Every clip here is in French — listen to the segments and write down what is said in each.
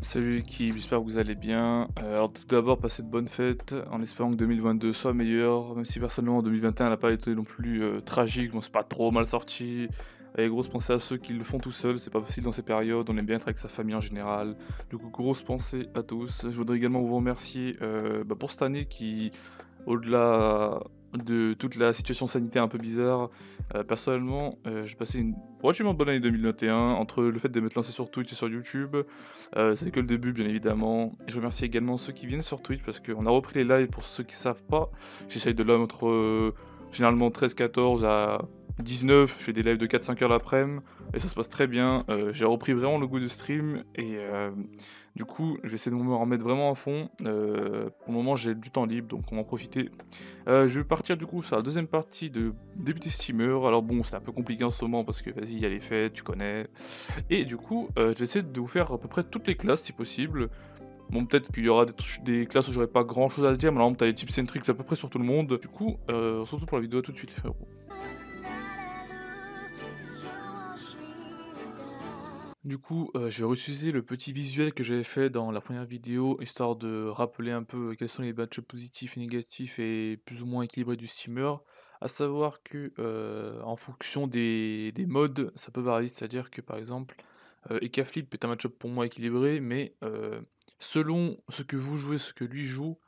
Salut qui j'espère que vous allez bien. Euh, alors tout d'abord, passez de bonnes fêtes en espérant que 2022 soit meilleur, même si personnellement 2021 n'a pas été non plus euh, tragique, on c'est pas trop mal sorti. Et grosse pensée à ceux qui le font tout seul, c'est pas facile dans ces périodes, on aime bien être avec sa famille en général. donc grosse pensée à tous. Je voudrais également vous remercier euh, bah, pour cette année qui, au-delà de toute la situation sanitaire un peu bizarre. Euh, personnellement, euh, j'ai passé une relativement bonne année 2021 entre le fait de mettre lancer sur Twitch et sur YouTube. Euh, c'est que le début, bien évidemment. Et je remercie également ceux qui viennent sur Twitch parce qu'on a repris les lives pour ceux qui savent pas. J'essaye de l'homme entre généralement 13-14 à 19, je fais des lives de 4-5 heures l'après-midi, et ça se passe très bien. Euh, j'ai repris vraiment le goût de stream, et euh, du coup, je vais essayer de me remettre vraiment à fond. Euh, pour le moment, j'ai du temps libre, donc on va en profiter. je vais partir du coup sur la deuxième partie de début steamer Alors bon, c'est un peu compliqué en ce moment, parce que vas-y, il y a les fêtes, tu connais. Et du coup, je vais essayer de vous faire à peu près toutes les classes, si possible. Bon, peut-être qu'il y aura des, classes où j'aurai pas grand chose à se dire, mais là, t'as les tips and à peu près sur tout le monde. Du coup, on pour la vidéo tout de suite, les frérots. Du coup, je vais refuser le petit visuel que j'avais fait dans la première vidéo, histoire de rappeler un peu quels sont les matchups positifs et négatifs et plus ou moins équilibrés du steamer. À savoir que, en fonction des modes, ça peut varier. C'est-à-dire que, par exemple, Ekaflip est un match-up pour moi équilibré, mais, selon ce que vous jouez, ce que lui joue,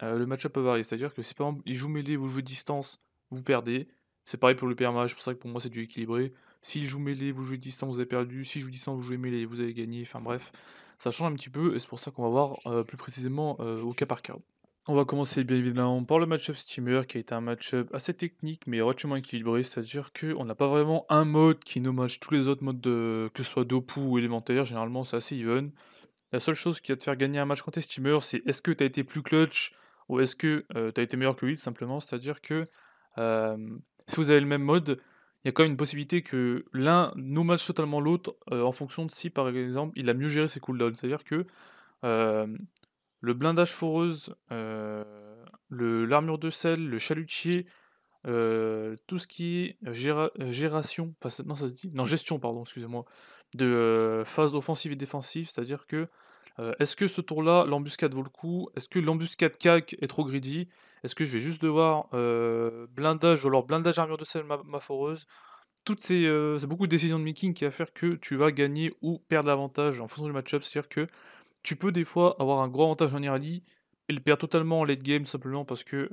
le match-up peut varier. C'est-à-dire que si, par exemple, il joue mêlée, vous jouez distance, vous perdez. C'est pareil pour le PMA, c'est pour ça que pour moi c'est du équilibré. Si S'il joue mêlé vous jouez distant, vous avez perdu. si je joue distant, vous jouez mêlée, vous avez gagné. Enfin bref, ça change un petit peu et c'est pour ça qu'on va voir euh, plus précisément euh, au cas par cas. On va commencer bien évidemment par le match-up Steamer qui a été un match-up assez technique mais relativement équilibré, c'est-à-dire qu'on n'a pas vraiment un mode qui nommage tous les autres modes, que ce soit Dopu ou élémentaire, généralement c'est assez even. La seule chose qui va te faire gagner un match contre Steamer, c'est est-ce que tu as été plus clutch ou est-ce que euh, tu as été meilleur que lui, simplement. C'est-à-dire que si vous avez le même mode, il y a quand même une possibilité que l'un nous totalement l'autre euh, en fonction de si, par exemple, il a mieux géré ses cooldowns. C'est-à-dire que le blindage foreuse, euh, l'armure de sel, le chalutier, euh, tout ce qui est gération, enfin, non, ça se dit, non, gestion, pardon, excusez-moi, de phase offensive et défensive, c'est-à-dire que euh, est-ce que ce tour-là, l'embuscade vaut le coup Est-ce que l'embuscade CAC est trop greedy Est-ce que je vais juste devoir euh, blindage ou alors blindage armure de sel ma, foreuse Toutes ces, euh, c'est beaucoup de décisions de making qui va faire que tu vas gagner ou perdre l'avantage en fonction du match-up. C'est-à-dire que tu peux des fois avoir un gros avantage en early et le perdre totalement en late game simplement parce que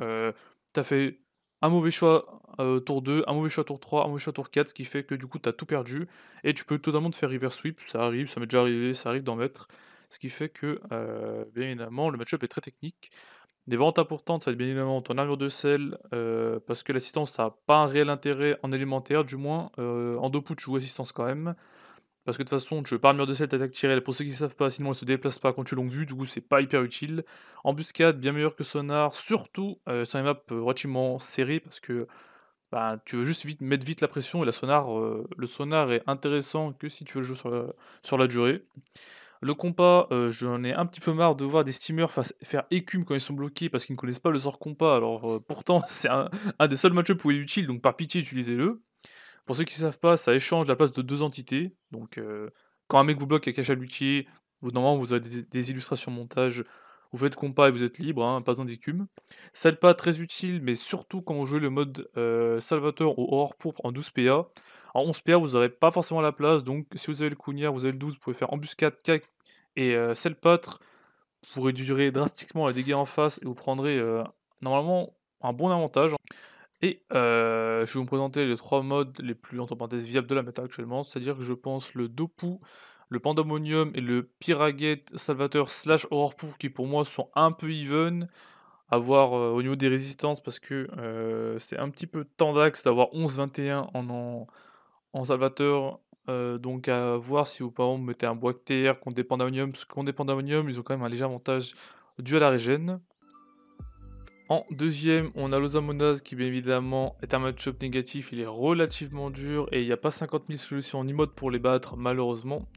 tu as fait un mauvais choix tour 2, un mauvais choix tour 3, un mauvais choix tour 4, ce qui fait que du coup tu as tout perdu et tu peux totalement te faire reverse sweep, ça arrive, ça m'est déjà arrivé, ça arrive d'en mettre. Ce qui fait que, bien évidemment, le match-up est très technique. Des ventes importantes, ça va être bien évidemment ton armure de sel, parce que l'assistance, ça n'a pas un réel intérêt en élémentaire, du moins. en dopout, tu joues assistance quand même. Parce que de toute façon, tu veux pas armure de sel, t'attaques tirées. Pour ceux qui ne savent pas, sinon ils se déplace pas quand tu longue vue, du coup c'est pas hyper utile. Embuscade, bien meilleur que sonar, surtout euh, sur map map relativement serré, parce que bah, tu veux juste vite, mettre vite la pression et la sonar, le sonar est intéressant que si tu veux jouer sur la durée. Le compas, euh, j'en ai un petit peu marre de voir des steamers faire écume quand ils sont bloqués parce qu'ils ne connaissent pas le sort compas. Alors euh, pourtant, c'est un, des seuls matchups où il est utile, donc par pitié, utilisez-le. Pour ceux qui ne savent pas, ça échange la place de deux entités. Donc euh, quand un mec vous bloque cache à vous, normalement vous avez des, illustrations montage, vous faites compas et vous êtes libre, hein, pas besoin d'écume. Salpa très utile, mais surtout quand on joue le mode Salvateur ou Or Pourpre en 12 PA. En 11 PA, vous n'aurez pas forcément la place, donc si vous avez le Kounia, vous avez le 12, vous pouvez faire embuscade, cac et euh, vous Vous réduirez drastiquement les dégâts en face et vous prendrez euh, normalement un bon avantage. Et euh, je vais vous présenter les trois modes les plus entre parenthèses viables de la méta actuellement, c'est-à-dire que je pense le Dopu, le Pandemonium et le Piragate Salvateur slash pour qui pour moi sont un peu even Avoir euh, au niveau des résistances parce que c'est un petit peu tendax d'avoir 11-21 en, en, en salvateur, donc à voir si vous, par exemple, mettez un terre qu'on dépend d'Ammonium, parce qu'on dépend d'Ammonium, ils ont quand même un léger avantage dû à la régène. En deuxième, on a l'Osamonase qui, bien évidemment, est un matchup négatif. Il est relativement dur et il n'y a pas 50 000 solutions ni mode pour les battre, malheureusement.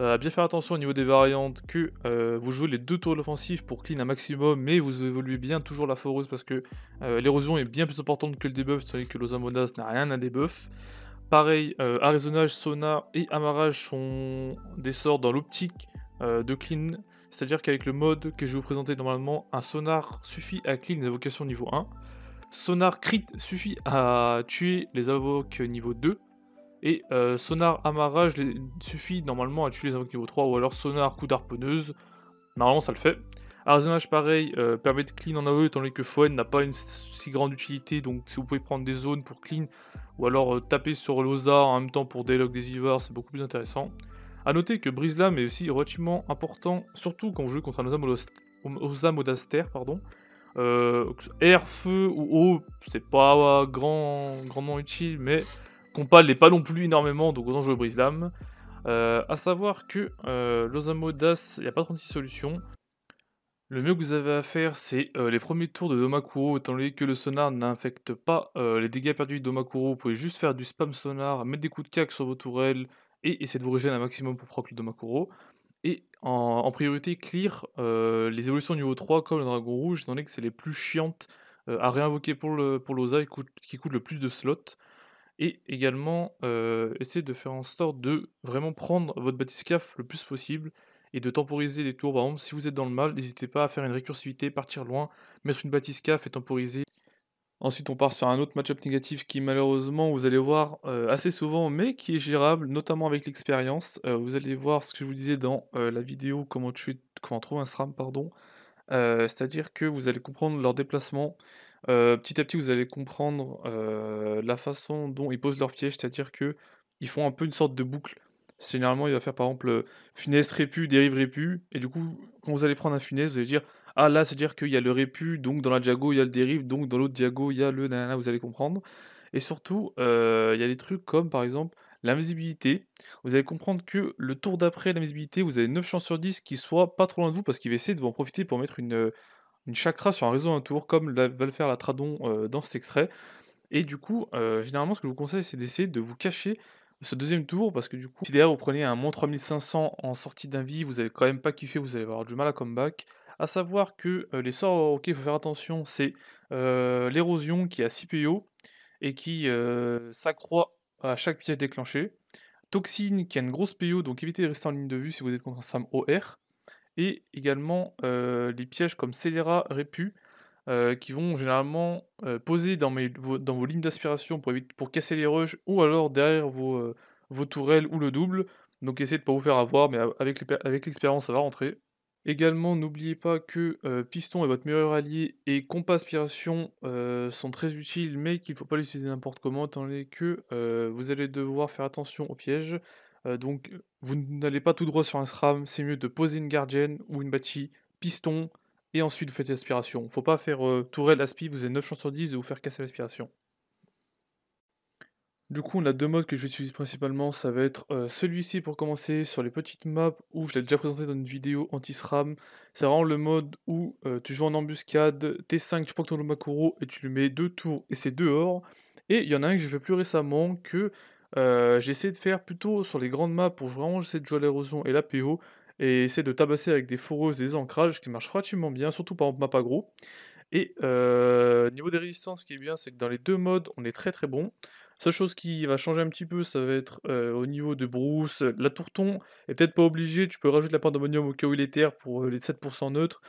Euh, bien faire attention au niveau des variantes que euh, vous jouez les deux tours de pour clean un maximum, mais vous évoluez bien toujours la foreuse parce que euh, l'érosion est bien plus importante que le debuff, tandis que l'Osamonase n'a rien à debuff. Pareil, euh, Arisonnage, Sonar et amarrage sont des sorts dans l'optique euh, de clean. C'est-à-dire qu'avec le mode que je vais vous présenter normalement, un sonar suffit à clean les invocations niveau 1. Sonar crit suffit à tuer les invoques niveau 2. Et euh, sonar amarrage suffit normalement à tuer les invoques niveau 3. Ou alors sonar coup d'arponeuse, Normalement ça le fait. Arisonnage pareil permet de clean en aveu, étant donné que Foen n'a pas une si grande utilité donc si vous pouvez prendre des zones pour clean ou alors euh, taper sur l'Osa en même temps pour délog des Ivers, c'est beaucoup plus intéressant. A noter que Brislam est aussi relativement important, surtout quand vous jouez contre un Osa Modaster, pardon. Euh, air, feu ou eau, c'est pas grand, grandement utile, mais Compal n'est pas non plus énormément, donc autant jouer Brislam. Euh, à savoir que euh, Modas, il n'y a pas 36 solutions. Le mieux que vous avez à faire, c'est euh, les premiers tours de Domakuro, étant donné que le sonar n'infecte pas euh, les dégâts perdus de Domakuro, vous pouvez juste faire du spam sonar, mettre des coups de cac sur vos tourelles et essayer de vous régénérer un maximum pour proc le Domakuro. Et en, priorité, clear euh, les évolutions niveau 3 comme le dragon rouge, étant donné que c'est les plus chiantes à réinvoquer pour le pour l'Osa qui coûte le plus de slots. Et également, essayer de faire en sorte de vraiment prendre votre batiscaf le plus possible et de temporiser les tours. si vous êtes dans le mal, n'hésitez pas à faire une récursivité, partir loin, mettre une bâtisca, et temporiser. Ensuite, on part sur un autre match-up négatif qui, malheureusement, vous allez voir euh, assez souvent, mais qui est gérable, notamment avec l'expérience. Euh, vous allez voir ce que je vous disais dans euh, la vidéo comment, comment trouver un SRAM, pardon. C'est-à-dire que vous allez comprendre leur déplacement. petit à petit, vous allez comprendre la façon dont ils posent leurs pièges, c'est-à-dire que ils font un peu une sorte de boucle. Généralement, il va faire par exemple euh, Funès Répu, dérive Répu, et du coup, quand vous allez prendre un Funès, vous allez dire Ah là, c'est-à-dire qu'il y a le Répu, donc dans la Diago, il y a le dérive, donc dans l'autre Diago, il y a le nanana, vous allez comprendre. Et surtout, euh, il y a des trucs comme par exemple l'invisibilité. Vous allez comprendre que le tour d'après l'invisibilité, vous avez 9 chances sur 10 qu'il soit pas trop loin de vous parce qu'il va essayer de vous en profiter pour mettre une, euh, une chakra sur un réseau un tour, comme va le faire la Tradon dans cet extrait. Et du coup, généralement, ce que je vous conseille, c'est d'essayer de vous cacher ce deuxième tour, parce que du coup, si derrière vous prenez un moins 3500 en sortie d'un vie, vous avez quand même pas kiffé, vous allez avoir du mal à comeback. À savoir que euh, les sorts oh, auxquels il faut faire attention, c'est euh, l'érosion qui a 6 PO et qui euh, s'accroît à chaque piège déclenché. Toxine qui a une grosse PO, donc évitez de rester en ligne de vue si vous êtes contre un SAM OR. Et également les pièges comme Scélérat, Répu, euh, qui vont généralement, euh, poser dans vos dans vos lignes d'aspiration pour pour casser les rushs ou alors derrière vos, euh, vos tourelles ou le double. Donc essayez de ne pas vous faire avoir, mais avec l'expérience, ça va rentrer. Également, n'oubliez pas que, piston est votre meilleur allié et compas aspiration, sont très utiles, mais qu'il faut pas les utiliser n'importe comment étant donné que, vous allez devoir faire attention aux pièges. donc, vous n'allez pas tout droit sur un SRAM, c'est mieux de poser une gardienne ou une bâtie piston et ensuite vous faites l'aspiration. Faut pas faire euh, tourelle, aspi, vous avez 9 chances sur 10 de vous faire casser l'aspiration. Du coup, on a deux modes que je vais principalement. Ça va être euh, celui-ci pour commencer sur les petites maps où je l'ai déjà présenté dans une vidéo anti-SRAM. C'est vraiment le mode où euh, tu joues en embuscade, T5, tu prends ton Lomakuro et tu lui mets deux tours et c'est dehors. Et il y en a un que j'ai fait plus récemment que j'ai essayé de faire plutôt sur les grandes maps pour vraiment j'essaie de jouer à l'érosion et la PO et essaie de tabasser avec des foreuses, des ancrages, qui marchent relativement bien, surtout par exemple gros. Et euh, niveau des résistances, ce qui est bien, c'est que dans les deux modes, on est très très bon. Seule chose qui va changer un petit peu, ça va être euh, au niveau de Brousse. La tourton est peut-être pas obligée, tu peux rajouter la part d'ammonium au cas où il est terre pour euh, les 7% neutres.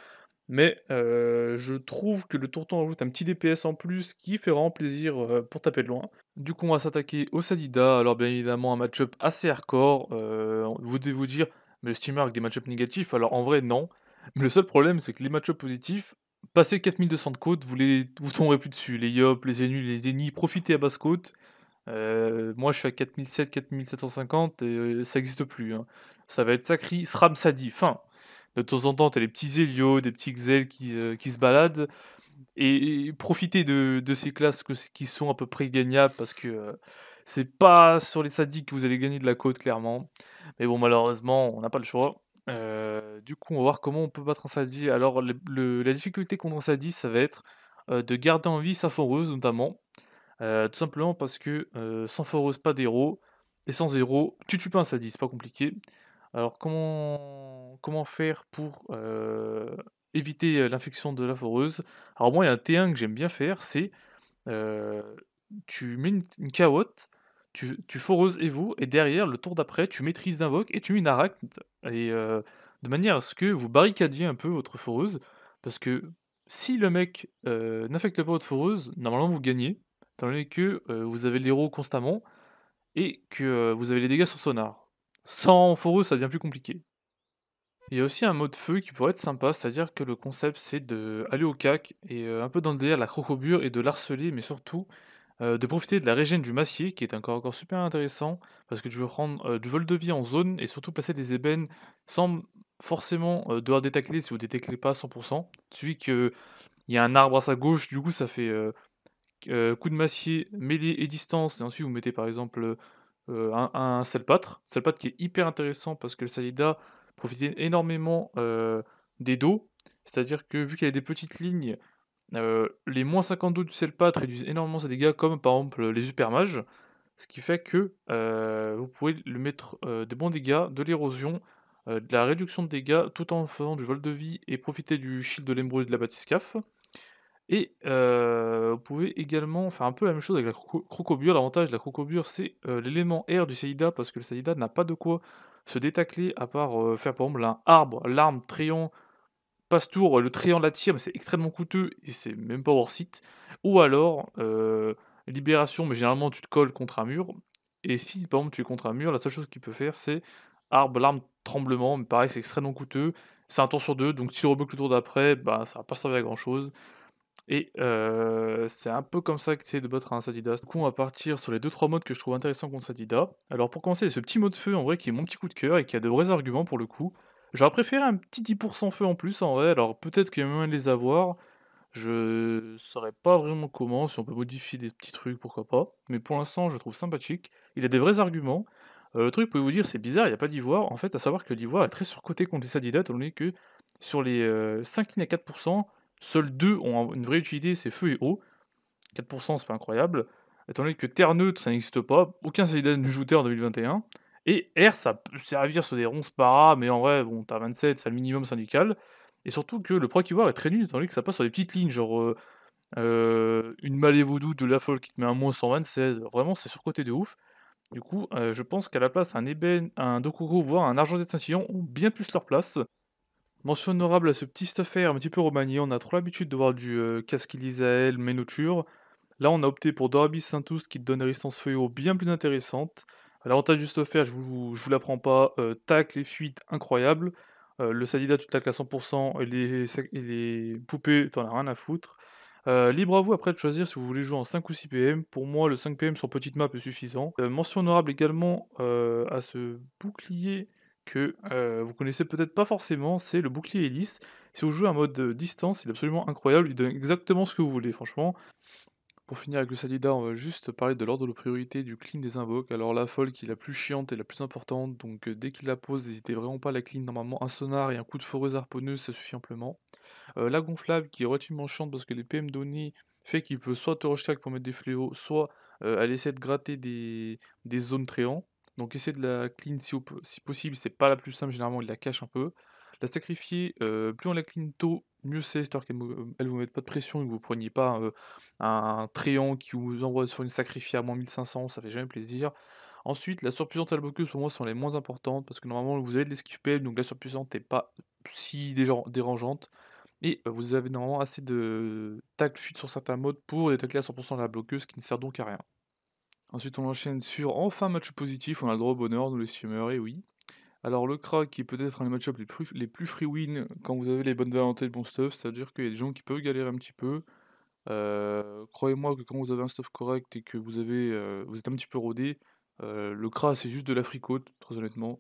Mais je trouve que le tourton ajoute un petit DPS en plus qui fait vraiment plaisir pour taper de loin. Du coup, on va s'attaquer au Salida. Alors, bien évidemment, un match-up assez hardcore. vous devez vous dire, mais le steamer avec des matchups négatifs, alors en vrai, non. Mais le seul problème, c'est que les matchups positifs, passer 4200 de côte, vous, les, vous tomberez plus dessus. Les Yop, les Zénus, les Zeni, profitez à basse côte. Euh, moi, je suis à 4700, 4750, et euh, ça n'existe plus. Hein. Ça va être sacré, Sram Sadi. Fin. De temps en temps, t'as les petits Helios, des petits Xel euh, qui, se baladent. Et, profitez de, ces classes qui sont à peu près gagnables parce que c'est pas sur les Sadi que vous allez gagner de la côte, clairement. Mais bon, malheureusement, on n'a pas le choix. Euh, du coup, on va voir comment on peut battre un Sadi. Alors, la difficulté contre un Sadi, ça va être euh, de garder en vie sa foreuse, notamment. Euh, tout simplement parce que sans foreuse, pas d'héros. Et sans héros, tu tues pas un Sadi, c'est pas compliqué. Alors, comment, comment faire pour éviter l'infection de la foreuse Alors, moi, il y a un T1 que j'aime bien faire c'est tu mets une, une tu, tu et vous, et derrière, le tour d'après, tu maîtrises d'invoque et tu mets une arachne et, euh, de manière à ce que vous barricadiez un peu votre foreuse, parce que si le mec euh, n'affecte pas votre foreuse, normalement vous gagnez, tant donné que euh, vous avez l'héros constamment, et que vous avez les dégâts sur sonar. Sans foreuse, ça devient plus compliqué. Il y a aussi un mode feu qui pourrait être sympa, c'est-à-dire que le concept c'est d'aller au cac et un peu dans le derrière, la crocobure et de l'harceler, mais surtout euh, de profiter de la régène du massier, qui est encore, encore super intéressant, parce que tu veux prendre euh, du vol de vie en zone et surtout passer des ébènes sans forcément euh, devoir détacler si vous détectez pas 100%. Celui que il y a un arbre à sa gauche, du coup ça fait coup de massier, mêlée et distance, et ensuite vous mettez par exemple un, selpâtre selpâtre qui est hyper intéressant parce que le salida profite énormément des dos, c'est-à-dire que vu qu'il y a des petites lignes, euh, les moins 52 du Selpat réduisent énormément ses dégâts, comme par exemple les supermages ce qui fait que euh, vous pouvez lui mettre euh, des bons dégâts, de l'érosion, de la réduction de dégâts, tout en faisant du vol de vie et profiter du shield de l'embrouille de la batiscaf. Et vous pouvez également faire un peu la même chose avec la crocobure. L'avantage de la crocobure, c'est l'élément air du Saïda, parce que le Saïda n'a pas de quoi se détacler à part faire par exemple un arbre, l'arme, triant tour euh, le triangle la tire mais c'est extrêmement coûteux et c'est même pas hors site Ou alors, euh, libération, mais généralement tu te colles contre un mur. Et si par exemple tu es contre un mur, la seule chose qu'il peut faire c'est arbre, l'arme, tremblement, mais pareil, c'est extrêmement coûteux. C'est un tour sur deux, donc si tu rebloque le tour d'après, bah, ça va pas servir à grand chose. Et euh, c'est un peu comme ça que c'est de battre un Sadida. Du coup, on va partir sur les deux trois modes que je trouve intéressants contre Sadida. Alors, pour commencer, ce petit mot de feu, en vrai, qui est mon petit coup de cœur et qui a de vrais arguments pour le coup. J'aurais préféré un petit 10% feu en plus en vrai, alors peut-être qu'il y a moyen de les avoir. Je saurais pas vraiment comment, si on peut modifier des petits trucs, pourquoi pas. Mais pour l'instant, je trouve sympathique. Il a des vrais arguments. Euh, le truc, vous pouvez vous dire, c'est bizarre, il n'y a pas d'ivoire. En fait, à savoir que l'ivoire est très surcoté contre les Adidas, étant donné que sur les 5 euh, lignes à 4%, seuls deux ont une vraie utilité, c'est feu et eau. 4%, c'est pas incroyable. Étant donné que terre neutre, ça n'existe pas, aucun Adidas ne joue en 2021. Et R, ça peut servir sur des ronces para, mais en vrai, bon, t'as 27, c'est le minimum syndical. Et surtout que le proc est très nul, étant donné que ça passe sur des petites lignes, genre euh, euh, une malée de la folle qui te met un moins 126, vraiment, c'est surcoté de ouf. Du coup, euh, je pense qu'à la place, un ébène, un dokugo voire un argent de saint ont bien plus leur place. Mention honorable à ce petit stuffer un petit peu remanié, on a trop l'habitude de voir du euh, casque Là, on a opté pour Dorabis Saintus qui te donne une résistance feuille bien plus intéressante. L'avantage du Stoffer, je vous, je vous l'apprends pas, euh, tac, les fuites incroyables, incroyable. Euh, le Sadida, tu tacles à 100%, et les, poupées, les poupées, t'en as rien à foutre. Euh, libre à vous après de choisir si vous voulez jouer en 5 ou 6 PM. Pour moi, le 5 PM sur petite map est suffisant. mention honorable également à ce bouclier que vous connaissez peut-être pas forcément, c'est le bouclier hélice. Si vous jouez en mode distance, il est absolument incroyable, il donne exactement ce que vous voulez, franchement pour finir avec le Salida, on va juste parler de l'ordre de priorité du clean des invoques. Alors la folle qui est la plus chiante et la plus importante, donc euh, dès qu'il la pose, n'hésitez vraiment pas à la clean. Normalement un sonar et un coup de foreuse harponneuse, ça suffit amplement. Euh, la gonflable qui est relativement chiante parce que les PM données fait qu'il peut soit te rejeter pour mettre des fléaux, soit euh, aller elle de gratter des, zones tréants. Donc essayez de la clean si, si possible, c'est pas la plus simple, généralement il la cache un peu la sacrifier. plus on la clean tôt, mieux c'est, histoire qu'elle ne vous mette pas de pression et que vous ne preniez pas un tréant qui vous envoie sur une sacrifiée à moins 1500, ça fait jamais plaisir. Ensuite, la surpuissante et la bloqueuse pour moi sont les moins importantes parce que normalement vous avez de l'esquive PL donc la surpuissante n'est pas si dérangeante. Et vous avez normalement assez de tac fuite sur certains modes pour détacler à 100% la bloqueuse qui ne sert donc à rien. Ensuite, on enchaîne sur enfin match positif, on a le droit au bonheur, nous les streamers, et oui. Alors le Kra qui est peut-être un des match les plus, les plus free win euh, quand vous avez les bonnes et de bon stuff, c'est-à-dire qu'il y a des gens qui peuvent galérer un petit peu. Euh, croyez-moi que quand vous avez un stuff correct et que vous euh, êtes un petit peu rodé, le Kra c'est juste de la fricote, très honnêtement.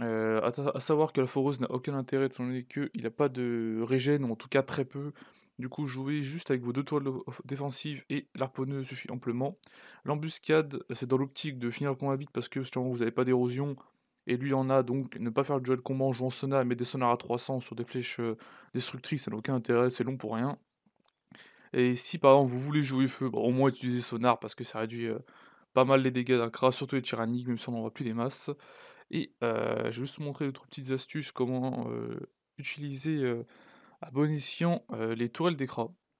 À, savoir que la foreuse n'a aucun intérêt étant donné qu'il n'a pas de régène, ou en tout cas très peu. Du coup, jouer juste avec vos deux toiles défensives et l'arponneux suffit amplement. L'embuscade, c'est dans l'optique de finir le combat vite parce que justement vous n'avez pas d'érosion, et lui en a donc ne pas faire le duel combat en jouant Sonar et des sonars à 300 sur des flèches euh, destructrices, ça n'a aucun intérêt, c'est long pour rien. Et si par exemple vous voulez jouer feu, bah, au moins utilisez sonar parce que ça réduit euh, pas mal les dégâts d'un kra, surtout les tyranniques, même si on n'en voit plus des masses. Et euh, je vais juste vous montrer d'autres petites astuces comment utiliser à bon escient les tourelles des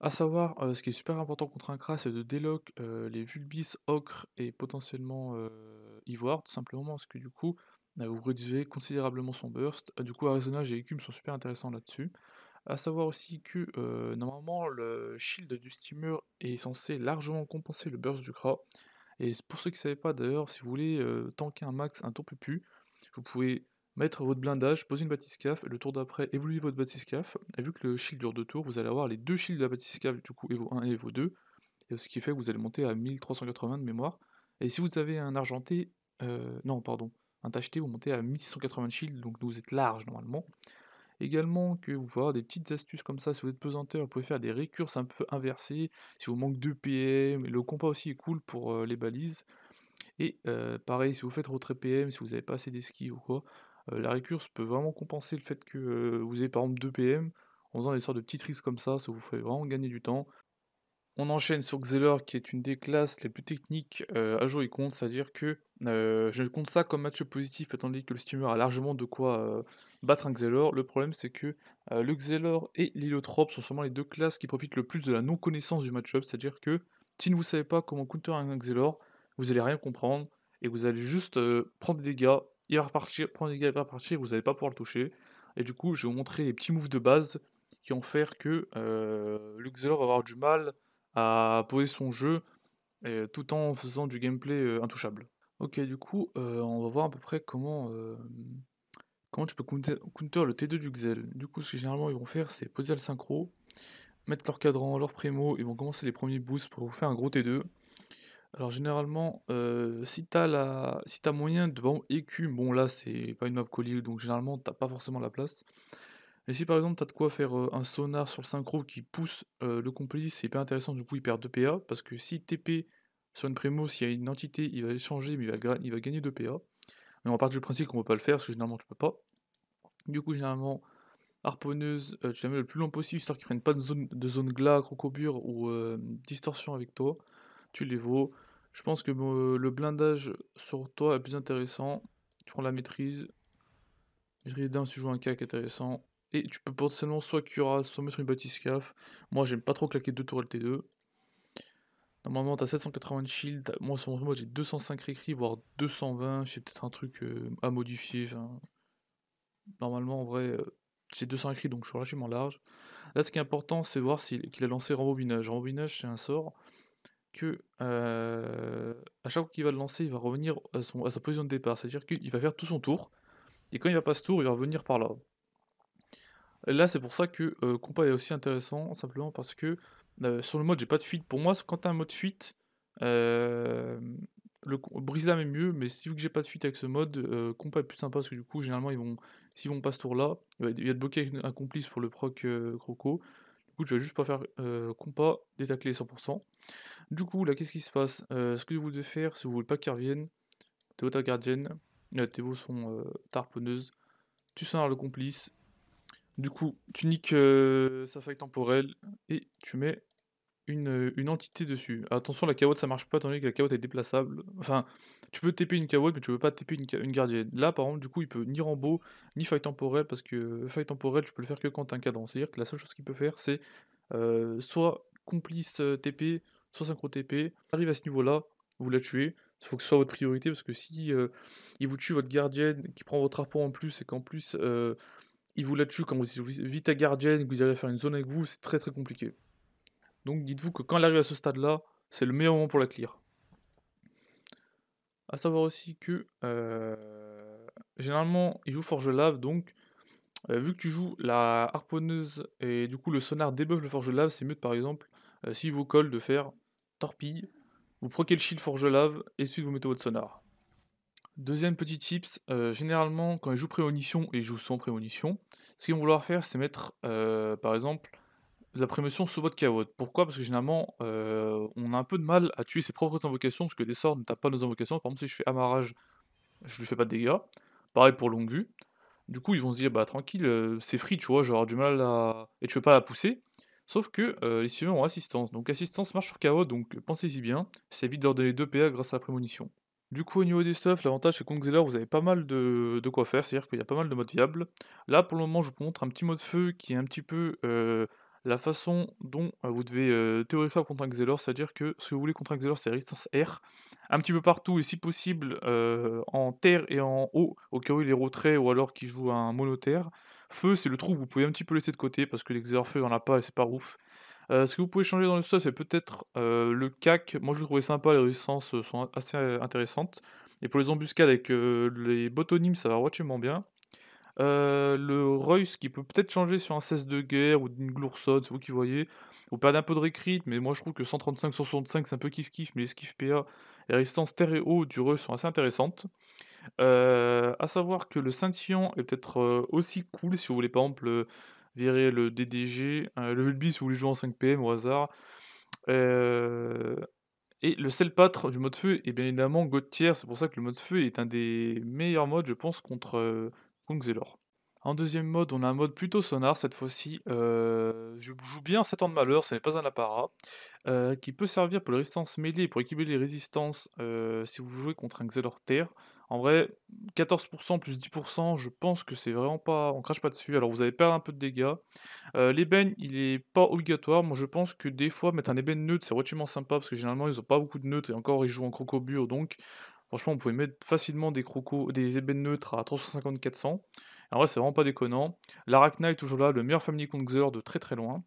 A savoir, ce qui est super important contre un kra c'est de déloc les Vulbis, Ocre et potentiellement euh, Ivoire, tout simplement, parce que du coup, vous réduisez considérablement son burst. Du coup, Arizonage et écume sont super intéressants là-dessus. A savoir aussi que euh, normalement le shield du steamer est censé largement compenser le burst du Kra. Et pour ceux qui ne savaient pas d'ailleurs, si vous voulez euh, tanker un max un tour plus vous pouvez mettre votre blindage, poser une batiscaf, et le tour d'après évoluer votre batiscaf. Et vu que le shield dure deux tours, vous allez avoir les deux shields de la batiscaf, du coup Evo 1 et Evo 2. Et ce qui fait que vous allez monter à 1380 de mémoire. Et si vous avez un argenté, euh, non pardon, un tacheté, vous montez à 1680 shield, donc vous êtes large normalement. Également que vous pouvez avoir des petites astuces comme ça, si vous êtes pesanteur, vous pouvez faire des récurses un peu inversées, si vous manque de PM, le compas aussi est cool pour euh, les balises. Et euh, pareil, si vous faites retrait PM, si vous n'avez pas assez d'esquive ou quoi, euh, la récurse peut vraiment compenser le fait que vous avez par exemple 2 PM, en faisant des sortes de petits tricks comme ça, ça vous fait vraiment gagner du temps, on enchaîne sur Xelor qui est une des classes les plus techniques euh, à jouer et compte, c'est-à-dire que euh, je compte ça comme match positif étant donné que le steamer a largement de quoi euh, battre un Xelor Le problème c'est que le Xelor et l'Ilotrope sont sûrement les deux classes qui profitent le plus de la non-connaissance du match-up, c'est-à-dire que si vous ne savez pas comment counter un Xelor vous allez rien comprendre et vous allez juste prendre des dégâts, il va repartir, prendre des dégâts, il va repartir, vous n'allez pas pouvoir le toucher. Et du coup, je vais vous montrer les petits moves de base qui vont faire que le Xelor va avoir du mal poser son jeu tout en faisant du gameplay euh, intouchable. Ok, du coup, euh, on va voir à peu près comment, euh, comment tu peux counter, le T2 du Xel. Du coup, ce que généralement ils vont faire, c'est poser le synchro, mettre leur cadran, leur primo, ils vont commencer les premiers boosts pour vous faire un gros T2. Alors généralement, si t'as la, si as moyen de bon écu, e bon là c'est pas une map collier, donc généralement t'as pas forcément la place. Mais si par exemple tu as de quoi faire un sonar sur le synchro qui pousse le complice, c'est pas intéressant, du coup il perd 2 PA, parce que si TP sur une primo, s'il y a une entité, il va échanger, mais il va, il va gagner 2 PA. Mais on part du principe qu'on ne peut pas le faire, parce que généralement tu peux pas. Du coup généralement, harponneuse, tu la mets le plus long possible, histoire qu'ils prennent pas de zone, de zone glas, crocobure ou distorsion avec toi. Tu les vaux. Je pense que le blindage sur toi est plus intéressant. Tu prends la maîtrise. Je risque d'un, tu joues un cac intéressant. Et tu peux potentiellement soit Cura, soit mettre une bâtisse Batiscaf. Moi, j'aime pas trop claquer deux tours lt 2 Normalement, t'as 780 de shield. Moi, sur j'ai 205 écrits, voire 220. J'ai peut-être un truc euh, à modifier. Normalement, en vrai, euh, j'ai 200 écrits, donc je suis relativement large. Là, ce qui est important, c'est voir s'il, qu'il a lancé Rembobinage. Rembobinage, c'est un sort que euh, à chaque fois qu'il va le lancer, il va revenir à, son, à sa position de départ. C'est-à-dire qu'il va faire tout son tour. Et quand il va pas ce tour, il va revenir par là. Là, c'est pour ça que euh, compa est aussi intéressant, simplement parce que euh, sur le mode, j'ai pas de fuite. Pour moi, quand t'as un mode fuite, euh, le brisame est mieux, mais si vous que j'ai pas de fuite avec ce mode, compa est plus sympa parce que du coup, généralement, ils vont, s'ils vont pas ce tour-là, il va être bloqué avec un complice pour le proc croco. Du coup, tu vas juste pas faire compa détacler 100%. Du coup, là, qu'est-ce qui se passe Ce que vous devez faire, si vous voulez pas qu'ils reviennent, Théo ta gardienne, Théo son tarponneuse, tu sens le complice, du coup, tu niques euh, sa faille temporelle et tu mets une, euh, entité dessus. Attention, la cavote ça marche pas, tandis que la cavote est déplaçable. Enfin, tu peux TP une cavotte mais tu peux pas TP une, gardienne. Là, par exemple, du coup, il peut ni Rambo, ni faille temporelle, parce que euh, faille temporelle, tu peux le faire que quand t'as un cadran. C'est-à-dire que la seule chose qu'il peut faire, c'est soit complice TP, soit synchro TP. Arrive à ce niveau-là, vous la tuez. Il faut que ce soit votre priorité, parce que si il vous tue votre gardienne qui prend votre rapport en plus et qu'en plus il vous la tue quand vous êtes vite à gardienne, que vous allez faire une zone avec vous, c'est très très compliqué. Donc dites-vous que quand elle arrive à ce stade-là, c'est le meilleur moment pour la clear. A savoir aussi que euh, généralement il joue Forge Lave, donc euh, vu que tu joues la harponneuse et du coup le sonar débuff le Forge Lave, c'est mieux par exemple, euh, si s'il vous colle de faire torpille, vous proquez le shield Forge Lave et ensuite vous mettez votre sonar. Deuxième petit tips, généralement quand ils jouent prémonition et ils jouent sans prémonition, ce qu'ils vont vouloir faire c'est mettre, par exemple, la prémonition sous votre K.O. Pourquoi? Parce que généralement, on a un peu de mal à tuer ses propres invocations, parce que les sorts ne tapent pas nos invocations. Par exemple, si je fais amarrage, je lui fais pas de dégâts. Pareil pour longue vue. Du coup, ils vont se dire: «Bah tranquille, c'est free, tu vois? Je vais avoir du mal à et tu peux pas la pousser». Sauf que, les suivants ont assistance, donc assistance marche sur chaos. donc pensez-y bien, c'est évite de leur donner 2 PA grâce à la prémonition. Du coup, au niveau des stuffs, l'avantage c'est qu'On Xelor vous avez pas mal de, quoi faire, c'est-à-dire qu'il y a pas mal de modes viables. Là, pour le moment, je vous montre un petit mode feu qui est un petit peu euh, la façon dont euh, vous devez euh, théoriquement contre un Xelor, c'est-à-dire que ce que vous voulez contre un Xelor c'est résistance R, un petit peu partout et si possible euh, en terre et en haut, au cas où il est retrait ou alors qu'il joue un terre, Feu, c'est le trou que vous pouvez un petit peu laisser de côté parce que Xelor Feu en a pas et c'est pas ouf. Euh, ce que vous pouvez changer dans le stuff, c'est peut-être euh, le CAC. Moi, je le trouvais sympa, les résistances euh, sont assez intéressantes. Et pour les embuscades avec les botonymes, ça va relativement bien. le Reus qui peut peut-être changer sur un cesse de guerre ou une Glourson, c'est vous qui voyez. Vous perdez un peu de récrit, mais moi je trouve que 135, 165 c'est un peu kiff-kiff, mais les skiff PA les résistances terre et haut du Reus sont assez intéressantes. A à savoir que le Scintillon est peut-être aussi cool si vous voulez par exemple virer le DDG, euh, le Vulbis si ou voulez jouer en 5 PM au hasard. Euh, et le Selpatre du mode feu est bien évidemment Gauthier, c'est pour ça que le mode feu est un des meilleurs modes, je pense, contre, Xelor. Euh, en deuxième mode, on a un mode plutôt sonar cette fois-ci. je joue bien 7 ans de malheur, ce n'est pas un apparat. qui peut servir pour les résistances mêlées et pour équiper les résistances si vous jouez contre un Xelor Terre. En vrai, 14% plus 10%, je pense que c'est vraiment pas. On crache pas dessus. Alors vous allez perdre un peu de dégâts. Euh, l'ébène, il est pas obligatoire. Moi je pense que des fois, mettre un ébène neutre, c'est relativement sympa parce que généralement ils ont pas beaucoup de neutres et encore ils jouent en crocobure. Donc franchement, on pouvait mettre facilement des, crocos, des ébènes neutres à 350-400. En vrai, c'est vraiment pas déconnant. L'arachna est toujours là, le meilleur Family Xer de très très loin.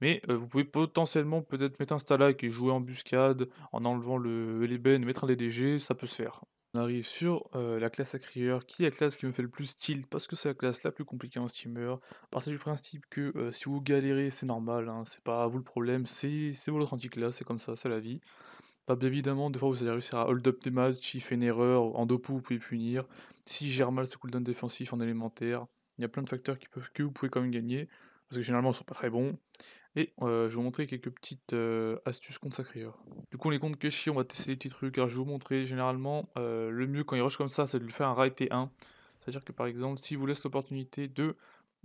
Mais euh, vous pouvez potentiellement peut-être mettre un Stalag et jouer en buscade en enlevant l'ébène, mettre un DDG, ça peut se faire. On arrive sur la classe à qui est la classe qui me fait le plus tilt, parce que c'est la classe la plus compliquée en steamer. que du principe que si vous galérez, c'est normal, hein, c'est pas vous le problème, c'est votre anti-classe, c'est comme ça, c'est la vie. pas bah, bien évidemment, des fois vous allez réussir à hold up des matchs, si fait une erreur, en dopu vous pouvez punir, si gère mal ce cooldown défensif en élémentaire, il y a plein de facteurs qui peuvent, que vous pouvez quand même gagner, parce que généralement ils sont pas très bons, et euh, je vais vous montrer quelques petites euh, astuces consacrées. Du coup, les comptes que on va tester les petits trucs. Car je vais vous montrer généralement euh, le mieux quand il rush comme ça, c'est de lui faire un raid T1. C'est-à-dire que par exemple, si vous laisse l'opportunité de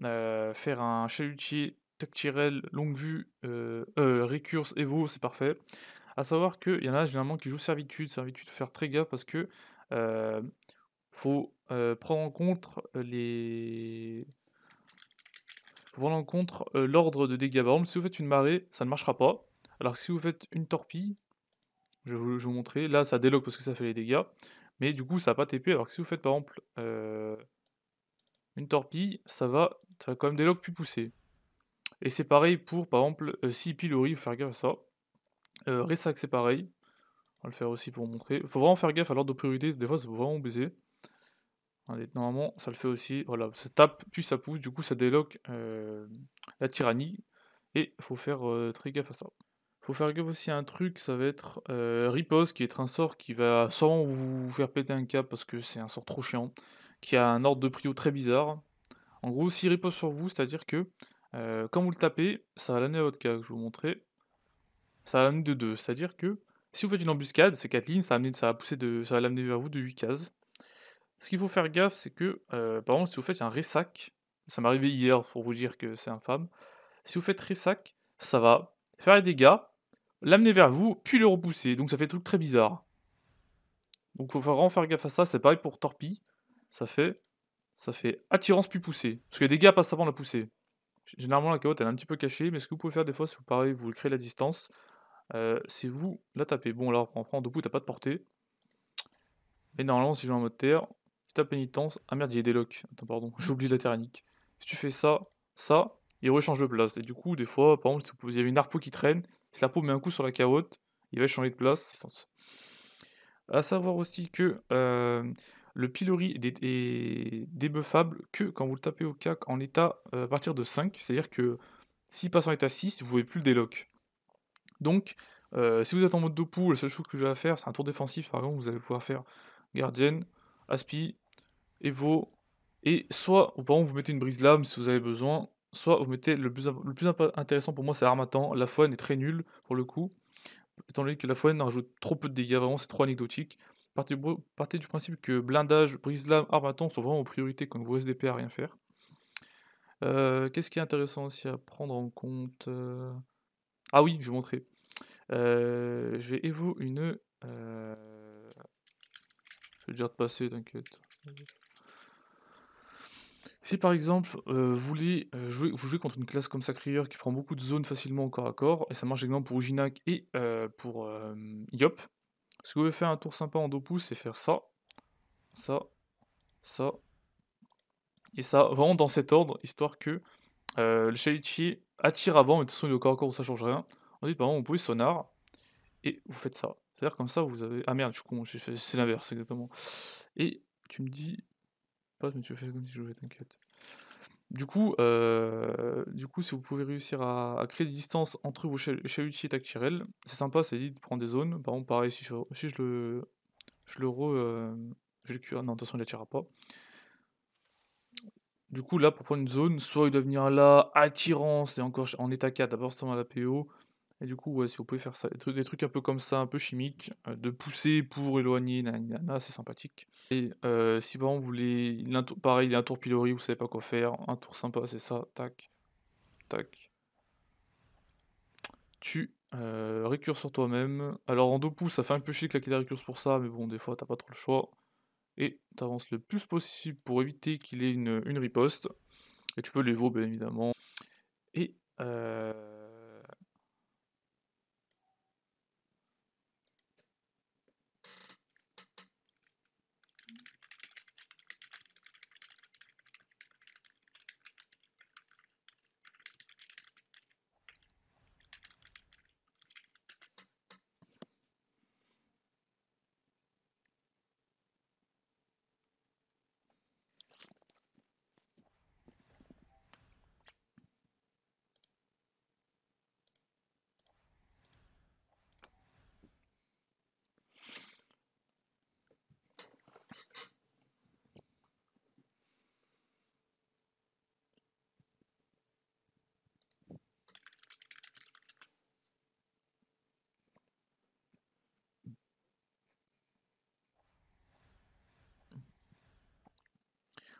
faire un chalutier tactirel, longue vue, et evo, c'est parfait. A savoir qu'il y en a généralement qui jouent servitude. Servitude, faire très gaffe parce que faut prendre en compte les l'encontre euh, l'ordre de dégâts. Par exemple, si vous faites une marée, ça ne marchera pas. Alors que si vous faites une torpille, je vais vous, montrer, là ça déloque parce que ça fait les dégâts. Mais du coup, ça n'a pas TP. Alors que si vous faites par exemple euh, une torpille, ça va, ça va quand même déloque plus pousser. Et c'est pareil pour par exemple euh, si pilori, faire gaffe à ça. Euh, Ressac c'est pareil. On va le faire aussi pour vous montrer. Faut vraiment faire gaffe à l'ordre de priorité, des fois ça vraiment baiser. Hein, normalement, ça le fait aussi. Voilà, ça tape, puis ça pousse, du coup, ça déloque euh, la tyrannie. Et faut faire euh, très gaffe à ça. Faut faire gaffe aussi à un truc, ça va être euh, qui est un sort qui va sans vous faire péter un cap parce que c'est un sort trop chiant, qui a un ordre de prio très bizarre. En gros, si repose sur vous, c'est-à-dire que euh, quand vous le tapez, ça va l'amener à votre cas, que je vous montrer. Ça va l'amener de 2, c'est-à-dire que si vous faites une embuscade, c'est 4 lignes, ça va l'amener vers vous de 8 cases. Ce qu'il faut faire gaffe, c'est que, euh, par exemple, si vous faites un ressac, ça m'est arrivé hier pour vous dire que c'est infâme, si vous faites ressac, ça va faire des dégâts, l'amener vers vous, puis le repousser. Donc ça fait des trucs très bizarres. Donc faut vraiment faire gaffe à ça, c'est pareil pour torpille. Ça fait ça fait attirance puis poussée. Parce que les dégâts passent avant la poussée. Généralement la cahote, elle est un petit peu cachée, mais ce que vous pouvez faire des fois, si vous parlez, vous créez la distance, euh, c'est vous la taper. Bon alors, on prend debout, deux t'as pas de portée. Mais normalement si je vais en mode terre, une pénitence. Ah merde, il des locks. Attends, pardon, j'oublie la tyrannique. Si tu fais ça, ça, il rechange de place. Et du coup, des fois, par exemple, si vous avez une arpeau qui traîne, si peau met un coup sur la carotte, il va changer de place. À savoir aussi que euh, le pilori est, débuffable que quand vous le tapez au cac en état euh, à partir de 5. C'est-à-dire que si passe en état 6, vous ne pouvez plus le déloc. Donc, euh, si vous êtes en mode dopou, la seule chose que je vais faire, c'est un tour défensif, par exemple, vous allez pouvoir faire gardienne, Aspie, Evo, et soit, par exemple, vous mettez une brise lame si vous avez besoin, soit vous mettez le plus, le plus intéressant pour moi, c'est Armatan. La foine est très nulle pour le coup, étant donné que la foine rajoute trop peu de dégâts, vraiment, c'est trop anecdotique. Partez, du principe que blindage, brise lame, Armatan sont vraiment en priorités quand vous SDP à rien faire. Euh, qu'est-ce qui est intéressant aussi à prendre en compte euh, Ah oui, je vais vous montrer. Euh, je vais Evo une vais déjà passer t'inquiète. Si par exemple euh, vous, voulez euh, jouer, vous jouez contre une classe comme Sacrieur qui prend beaucoup de zones facilement au corps à corps, et ça marche également pour Uginak et euh, pour Yop, ce que vous pouvez faire un tour sympa en dos pouce, c'est faire ça, ça, ça, et ça, vraiment dans cet ordre, histoire que le chalutier attire avant, mais de toute façon il est au corps à corps, ça change rien. Ensuite par exemple vous pouvez sonar, et vous faites ça. C'est-à-dire comme ça, vous avez... Ah merde, je suis con, fait... c'est l'inverse exactement. Et tu me dis... Pas, mais tu fais comme si je voulais, t'inquiète. Du coup, euh, du coup, si vous pouvez réussir à, créer des distances entre vos chalutiers tactirels, c'est sympa, c'est dit de prendre des zones. Par exemple, pareil, si je, le, je le re... Euh, je le ah non, attention, il ne pas. Du coup, là, pour prendre une zone, soit il doit venir là, attirant, c'est encore en état 4, d'abord à la PO, et du coup, si vous pouvez faire ça, des trucs, un peu comme ça, un peu chimiques, euh, de pousser pour éloigner, c'est sympathique. Et euh, si par exemple vous voulez, pareil, il y a un tour pilori, vous savez pas quoi faire, un tour sympa, c'est ça, tac, tac. Tu euh, sur toi-même. Alors en deux pouces, ça fait un peu chier de claquer la récurses pour ça, mais bon, des fois, t'as pas trop le choix. Et tu t'avances le plus possible pour éviter qu'il ait une, riposte. Et tu peux les vaut, bien évidemment. Et euh,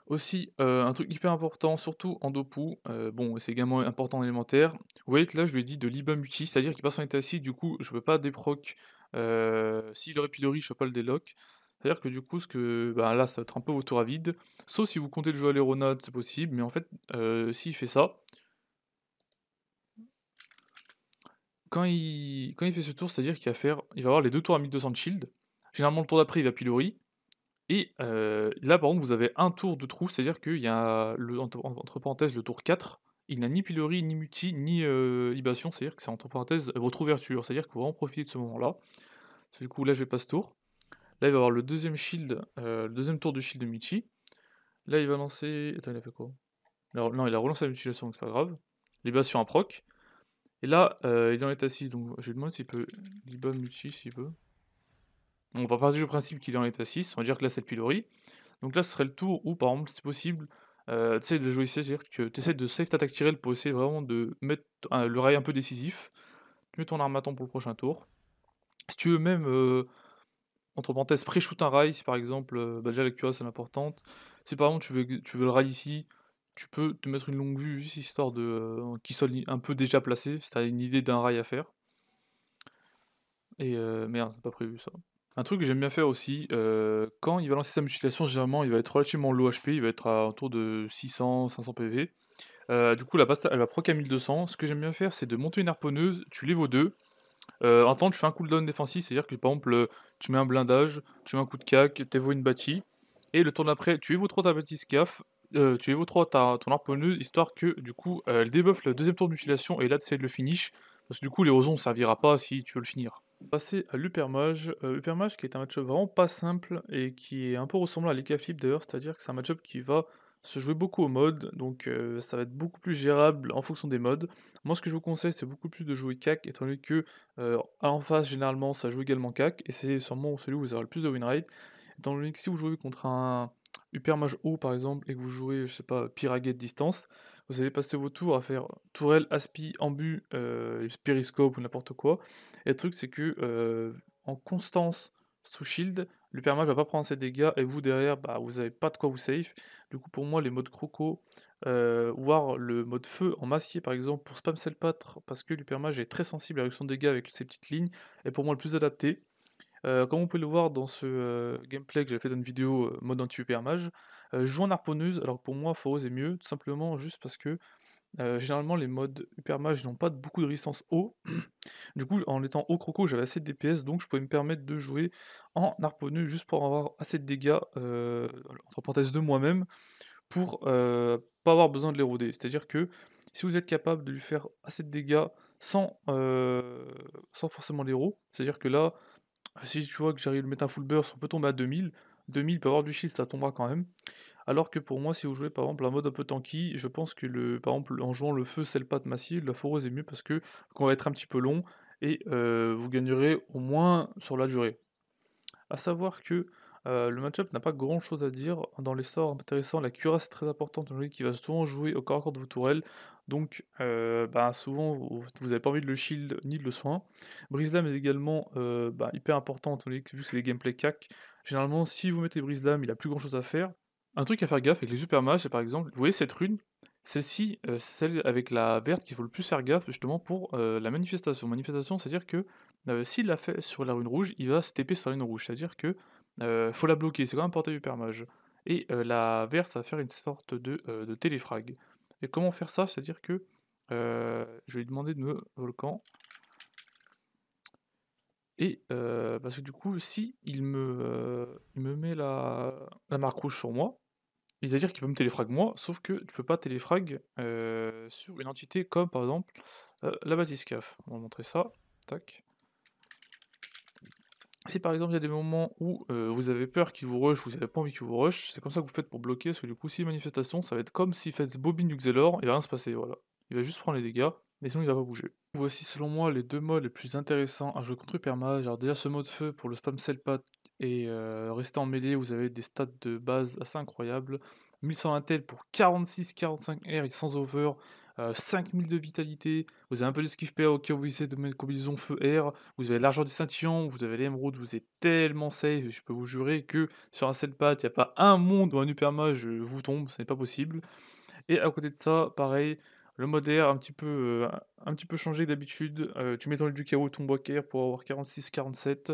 Aussi, un truc hyper important, surtout en dopou, bon, c'est également important en élémentaire. Vous voyez que là, je lui ai dit de l'ibamuki, c'est-à-dire qu'il passe en état acide, du coup, je ne peux pas déproc, s'il aurait pilori, je ne peux pas le déloc. C'est-à-dire que du coup, ce que bah, là, ça va être un peu vos tours à vide. Sauf si vous comptez le jouer à l'aéronade, c'est possible, mais en fait, s'il fait ça quand il fait ce tour, c'est-à-dire qu'il va faire il va avoir les deux tours à 1200 de shield. Généralement, le tour d'après, il va pilori. Et là, par contre, vous avez un tour de trou, c'est-à-dire qu'il y a le entre parenthèses, le tour 4, il n'a ni pilori, ni muti, ni, libation, c'est-à-dire que c'est entre parenthèses, votre ouverture. C'est-à-dire que vous en profiter de ce moment-là. du coup, là, je vais pas ce tour. Là, il va avoir le deuxième shield, tour de shield de Michi. Là, il va lancer attends, il a fait quoi? non, il a relancé la mutilation, donc c'est pas grave. Libation à proc. Et là, il est en état 6, donc je lui demande s'il peut liba s'il peut. On va partir du principe qu'il est en état 6, on va dire que là c'est le pilori. Donc là, ce serait le tour où, par exemple, c'est possible, euh, tu sais, de jouer ici, c'est-à-dire que tu essaies de safe t'attaque tirer pour essayer vraiment de mettre le rail un peu décisif. Tu mets ton temps pour le prochain tour. Si tu veux même, euh, entre parenthèses, pré-shoot un rail, si par exemple, euh, bah, déjà la cuirasse est importante. Si par exemple tu veux, le rail ici, tu peux te mettre une longue vue juste histoire de qui soit un peu déjà placé, si t'as une idée d'un rail à faire. Et merde, c'est pas prévu ça. Un truc que j'aime bien faire aussi, euh, quand il va lancer sa mutilation généralement, il va être relativement low HP, il va être à autour de 600-500 PV. Euh, du coup, la pasta, elle va proc à 1200. Ce que j'aime bien faire, c'est de monter une harponneuse, tu lèves vos deux, En euh, temps, tu fais un cooldown défensif, c'est-à-dire que, par exemple, tu mets un blindage, tu mets un coup de cac, vaux une bâtie et le tour d'après, tu vos 3 ta bâtie scaf, tu 3 ta ton harponneuse, histoire que, du coup, elle débuffe le deuxième tour de mutilation et là, tu essayes de le finish parce que, du coup, les ne servira pas si tu veux le finir. Passer à l'Upermage. Euh, qui est un match vraiment pas simple et qui est un peu ressemblant à Liga Flip d'ailleurs, c'est-à-dire que c'est un match-up qui va se jouer beaucoup au mode, donc euh, ça va être beaucoup plus gérable en fonction des modes. Moi ce que je vous conseille c'est beaucoup plus de jouer CAC, étant donné que euh, en face généralement ça joue également CAC, et c'est sûrement celui où vous aurez le plus de winrate, rate. Étant donné que si vous jouez contre un Upermage haut par exemple et que vous jouez, je sais pas, Piraguet distance, vous allez passer vos tours à faire tourelle, aspi, ambu, spiriscope euh, ou n'importe quoi. Et le truc, c'est que euh, en constance sous shield, le permage va pas prendre ses dégâts et vous derrière, bah, vous avez pas de quoi vous safe. Du coup, pour moi, les modes croco, euh, voire le mode feu en massier par exemple, pour spam pâtre, parce que permage est très sensible à son de dégâts avec ses petites lignes, est pour moi le plus adapté comme vous pouvez le voir dans ce, gameplay que j'avais fait dans une vidéo, mode anti upermage mage je joue en harponneuse alors pour moi foreuse est mieux, tout simplement juste parce que, généralement les modes hyper n'ont pas beaucoup de résistance haut Du coup, en étant haut croco, j'avais assez de DPS donc je pouvais me permettre de jouer en harponneuse juste pour avoir assez de dégâts, entre parenthèses de moi-même pour, pas avoir besoin de l'éroder C'est-à-dire que si vous êtes capable de lui faire assez de dégâts sans, sans forcément les c'est-à-dire que là ah, si tu vois que j'arrive à le mettre un full burst, on peut tomber à 2000. 2000 peut avoir du shield, ça tombera quand même. Alors que pour moi, si vous jouez par exemple un mode un peu tanky, je pense que le, par exemple en jouant le feu, c'est le pâte massif la foreuse est mieux parce que qu'on va être un petit peu long et euh, vous gagnerez au moins sur la durée. à savoir que euh, le match-up n'a pas grand-chose à dire. Dans les sorts intéressants, la cuirasse est très importante, qui va souvent jouer au corps à corps de vos tourelles. Donc, euh, bah, souvent, vous n'avez pas envie de le shield ni de le soin. brise lame est également euh, bah, hyper importante, vu que c'est les gameplay CAC. Généralement, si vous mettez brise lame il a plus grand-chose à faire. Un truc à faire gaffe avec les super matchs, par exemple, vous voyez cette rune celle-ci, celle avec la verte qu'il faut le plus faire gaffe justement pour la manifestation. Manifestation, c'est-à-dire que s'il l'a fait sur la rune rouge, il va se taper sur la rune rouge. C'est-à-dire que euh, faut la bloquer, c'est quand même un du hypermage. Et euh, la verse va faire une sorte euh, de, téléfrag. Et comment faire ça C'est-à-dire que je vais lui demander de me volcan. Et parce que du coup, si il me, me met la, marque rouge sur moi, c'est-à-dire qu'il peut me téléfrag moi, sauf que tu peux pas téléfrag sur une entité comme par exemple la Batiscaf. On va montrer ça. Tac. Si par exemple il y a des moments où euh, vous avez peur qu'il vous rush, vous n'avez pas envie qu'il vous rush, c'est comme ça que vous faites pour bloquer, parce que du coup, si manifestation, ça va être comme si faites bobine Xelor, il va rien se passer, voilà. Il va juste prendre les dégâts, mais sinon il va pas bouger. Voici selon moi les deux modes les plus intéressants à jouer contre perma Alors déjà ce mode feu pour le spam path et euh, rester en mêlée, vous avez des stats de base assez incroyables. 1120 Intel pour 46, 45 R et sans over, 5000 euh, de vitalité, vous avez un peu au cas où vous essayez de mettre combinaison feu-air, vous avez l'argent des scintillants, vous avez l'émeraude, vous êtes tellement safe, je peux vous jurer que sur un set pat, il n'y a pas un monde où un hypermage vous tombe, ce n'est pas possible. Et à côté de ça, pareil, le mode un petit peu, un petit peu changé d'habitude. tu mets dans le du chaos ton Walker pour avoir 46-47.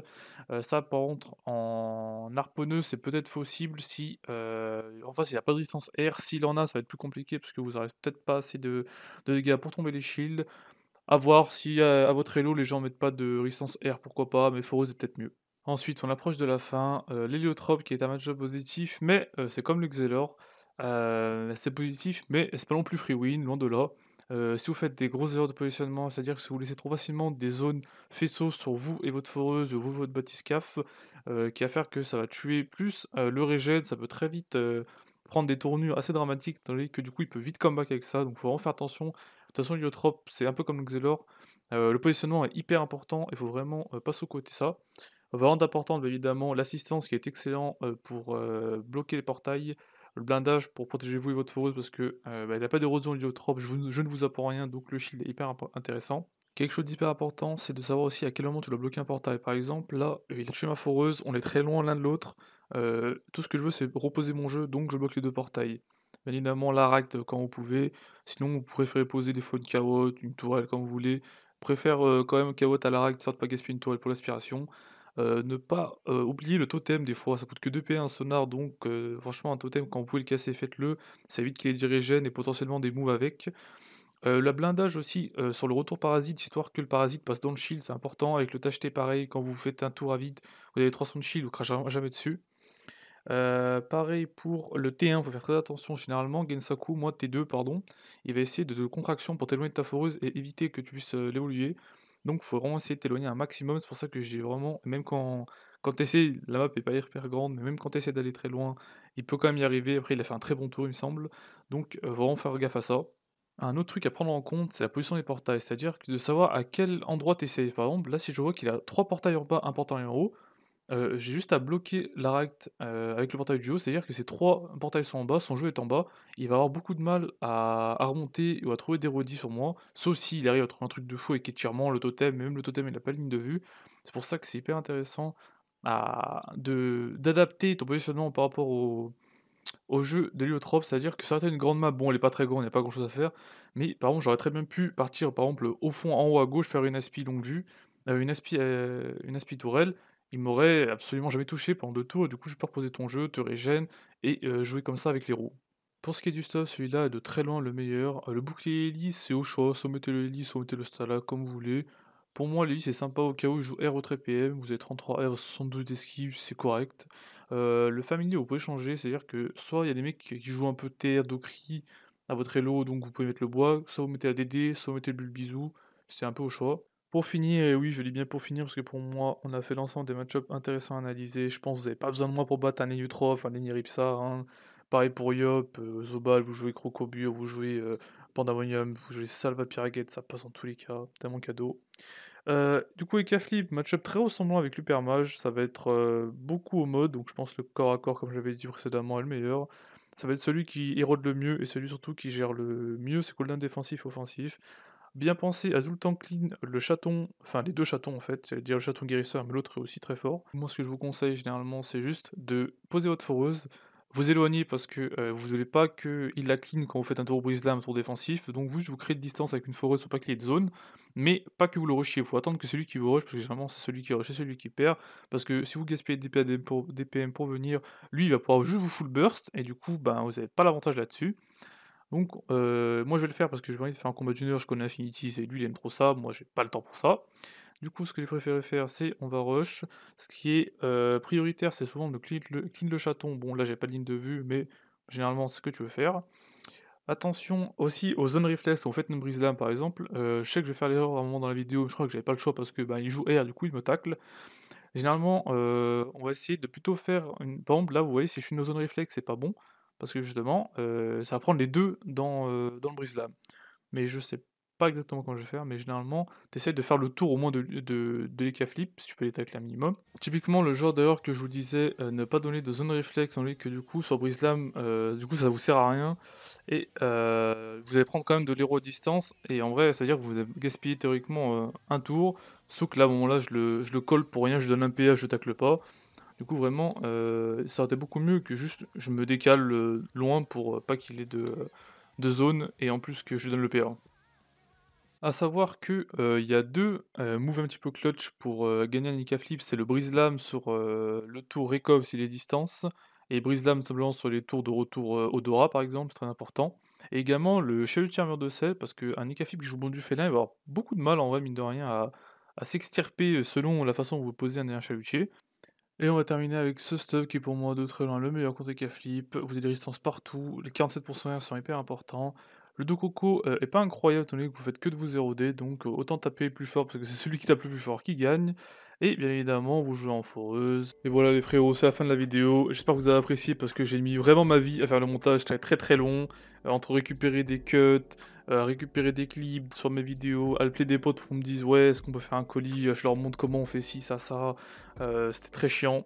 ça, par contre, en harponneux, c'est peut-être possible si. en il n'y a pas de distance air. S'il en a, ça va être plus compliqué parce que vous n'aurez peut-être pas assez de, dégâts pour tomber les shields. A voir si à votre elo les gens mettent pas de distance air pourquoi pas, mais Foros est peut-être mieux. Ensuite, on approche de la fin. L'héliotrope qui est un match positif, mais c'est comme le Xelor. Euh, c'est positif, mais c'est pas non plus free win, loin de là. Euh, si vous faites des grosses erreurs de positionnement, c'est-à-dire que si vous laissez trop facilement des zones faisceaux sur vous et votre foreuse ou vous votre batiscaf, euh, qui va faire que ça va tuer plus euh, le regen, ça peut très vite prendre des tournures assez dramatiques, tandis que du coup il peut vite comeback avec ça, donc faut vraiment faire attention. De toute façon, l'iotrope c'est un peu comme le Xelor, le positionnement est hyper important, il faut vraiment pas sous-côté ça. Vraiment important, évidemment, l'assistance qui est excellent pour bloquer les portails, le blindage pour protéger vous et votre foreuse parce que bah, il n'a pas d'érosion héliotrope, je, je ne vous apprends rien, donc le shield est hyper intéressant. Quelque chose d'hyper important, c'est de savoir aussi à quel moment tu dois bloquer un portail. Par exemple, là, il a ma foreuse, on est très loin l'un de l'autre. tout ce que je veux, c'est reposer mon jeu, donc je bloque les deux portails. Bien évidemment, l'aracte quand vous pouvez. Sinon, vous préférez poser des fois une carotte, une tourelle quand vous voulez. Je préfère quand même carotte à l'aracte, sorte de pas gaspiller une tourelle pour l'aspiration. Euh, ne pas, euh, oublier le totem des fois, ça coûte que 2 P un sonar donc euh, franchement un totem quand vous pouvez le casser, faites-le. Ça évite qu'il ait dirigé et potentiellement des moves avec. la le blindage aussi, sur le retour parasite, histoire que le parasite passe dans le shield, c'est important. Avec le tacheté pareil, quand vous faites un tour à vide, vous avez 300 de shield, vous crachez jamais dessus. pareil pour le T1, il faut faire très attention généralement. Gensaku, moi T2 pardon, il va essayer de contraction pour t'éloigner de ta foreuse et éviter que tu puisses, l'évoluer. Donc, il faut vraiment essayer de t'éloigner un maximum. C'est pour ça que j'ai vraiment, même quand, quand essaies, la map est pas hyper grande, mais même quand tu essaies d'aller très loin, il peut quand même y arriver. Après, il a fait un très bon tour, il me semble. Donc, euh, vraiment faire gaffe à ça. Un autre truc à prendre en compte, c'est la position des portails, c'est-à-dire de savoir à quel endroit tu t'essayes. Par exemple, là, si je vois qu'il a trois portails en bas, un portail en haut, j'ai juste à bloquer la avec le portail du haut, c'est-à-dire que ces trois portails sont en bas, son jeu est en bas. Il va avoir beaucoup de mal à remonter ou à trouver des redis sur moi, sauf s'il arrive à trouver un truc de fou et avec tirement le totem, mais même le totem, il n'a pas de ligne de vue. C'est pour ça que c'est hyper intéressant d'adapter ton positionnement par rapport au jeu de l'Héliotrope, c'est-à-dire que ça va été une grande map, bon, elle n'est pas très grande, il n'y a pas grand-chose à faire, mais par exemple j'aurais très bien pu partir, par exemple, au fond, en haut à gauche, faire une aspi longue vue, une aspi, une aspi tourelle il m'aurait absolument jamais touché pendant deux tours, et du coup je peux reposer ton jeu, te régène, et jouer comme ça avec les roues. Pour ce qui est du stuff, celui-là est de très loin le meilleur. le bouclier hélice, c'est au choix, mettez le hélice, mettez le stala, comme vous voulez. Pour moi, l'hélice est sympa au cas où il joue R au 3 PM, vous avez 33 R, 72 d'esquive, c'est correct. le familier, vous pouvez changer, c'est-à-dire que soit il y a des mecs qui jouent un peu terre d'Ocri à votre hélo, donc vous pouvez mettre le bois, soit vous mettez la DD, soit vous mettez le bulle bisou, c'est un peu au choix. Pour finir, et oui, je dis bien pour finir, parce que pour moi, on a fait l'ensemble des matchups intéressants à analyser. Je pense que vous n'avez pas besoin de moi pour battre un enfin un Eniripsa. Pareil pour Yop, euh, Zobal, vous jouez Crocobur, vous jouez euh, Pandamonium, vous jouez Salva Piraguet, ça passe en tous les cas, c'est mon cadeau. Euh, du coup, Ekaflip, matchup match-up très ressemblant avec l'Upermage, ça va être beaucoup au mode, donc je pense le corps à corps, comme j'avais dit précédemment, est le meilleur ça va être celui qui hérode le mieux et celui surtout qui gère le mieux ses cooldowns défensifs offensifs. Bien penser à tout le temps Clean, le chaton, enfin les deux chatons en fait, j'allais dire le chaton guérisseur, mais l'autre est aussi très fort. Moi, ce que je vous conseille généralement, c'est juste de poser votre foreuse, vous éloignez parce que vous euh, vous voulez pas qu'il la clean quand vous faites un tour brise un tour défensif. Donc vous, vous crée de distance avec une foreuse pour pas qu'il ait de zone, mais pas que vous le rushiez. Il faut attendre que celui qui vous rush, parce que généralement c'est celui qui rush et celui qui perd. Parce que si vous gaspillez des pour, pour venir, lui il va pouvoir juste vous full burst, et du coup ben, vous n'avez pas l'avantage là-dessus. Donc, euh, moi, je vais le faire parce que j'ai envie de faire un combat d'une heure. Je connais Infinity, c'est lui, il aime trop ça. Moi, j'ai pas le temps pour ça. Du coup, ce que j'ai préféré faire, c'est on va rush. Ce qui est euh, prioritaire, c'est souvent de clean le, chaton. Bon, là, j'ai pas de ligne de vue, mais généralement, c'est ce que tu veux faire. Attention aussi aux zones réflexes, au fait une brise d'âme par exemple. Euh, je sais que je vais faire l'erreur à un moment dans la vidéo, je crois que j'avais pas le choix parce que ben, il joue air, du coup il me tacle. Généralement, on va essayer de plutôt faire une bombe. Là, vous voyez, si je suis une zone réflexe, c'est pas bon parce que justement, euh, ça va prendre les deux dans, euh, le brise-lame. Mais je sais pas exactement comment je vais faire, mais généralement, tu essaies de faire le tour au moins de, de, si tu peux les tacler un minimum. Typiquement, le genre d'erreur que je vous disais, euh, ne pas donner de zone réflexe, en que du coup, sur brise-lame, du coup, ça vous sert à rien, et vous allez prendre quand même de l'héros distance, et en vrai, c'est-à-dire que vous avez gaspillé théoriquement un tour, sauf que là, à moment là, je le, colle pour rien, je donne un PA, je tacle pas, du coup, vraiment, euh, ça aurait été beaucoup mieux que juste je me décale euh, loin pour euh, pas qu'il ait de, zone et en plus que je lui donne le P1. A savoir qu'il euh, y a deux moves un petit peu clutch pour gagner un Nika c'est le Brise-Lame sur le tour Recob si les distances, et Brise-Lame simplement sur les tours de retour Odora par exemple, c'est très important. Et également le Chalutier Armure de sel, parce qu'un Nika Flip qui joue bon du félin, va avoir beaucoup de mal en vrai, mine de rien, à, s'extirper selon la façon où vous posez un, dernier chalutier. Et on va terminer avec ce stuff qui est pour moi de très loin le meilleur contre qu'à flip. Vous avez des résistances partout, les 47% sont hyper importants. Le Do coco euh, est pas incroyable étant donné que vous faites que de vous éroder. donc euh, autant taper plus fort parce que c'est celui qui tape le plus fort qui gagne. Et bien évidemment, vous jouez en foreuse. Et voilà les frérots, c'est la fin de la vidéo. J'espère que vous avez apprécié parce que j'ai mis vraiment ma vie à faire le montage, c'était très très long. Euh, entre récupérer des cuts, euh, récupérer des clips sur mes vidéos, appeler des potes pour me dise ouais, est-ce qu'on peut faire un colis euh, Je leur montre comment on fait ci, ça, ça. Euh, c'était très chiant.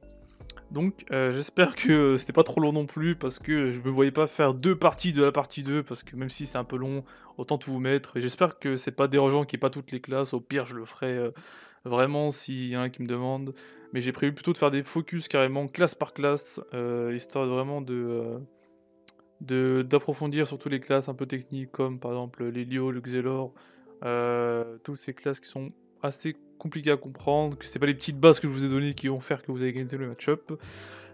Donc j'espère que c'était pas trop long non plus parce que je me voyais pas faire deux parties de la partie 2 parce que même si c'est un peu long, autant tout vous mettre. Et j'espère que c'est pas dérangeant qu'il n'y ait pas toutes les classes. Au pire, je le ferai vraiment s'il y en a qui me demande. Mais j'ai prévu plutôt de faire des focus carrément classe par classe, histoire vraiment de d'approfondir sur surtout les classes un peu techniques comme par exemple les le Xelor, euh, toutes ces classes qui sont assez compliquées à comprendre, que c'est pas les petites bases que je vous ai données qui vont faire que vous allez gagner le match-up.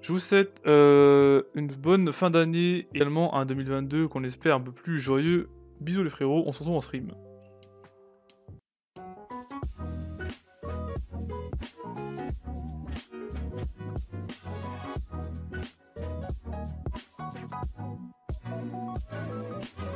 Je vous souhaite euh, une bonne fin d'année également un 2022 qu'on espère un peu plus joyeux. Bisous les frérots, on se retrouve en stream. Música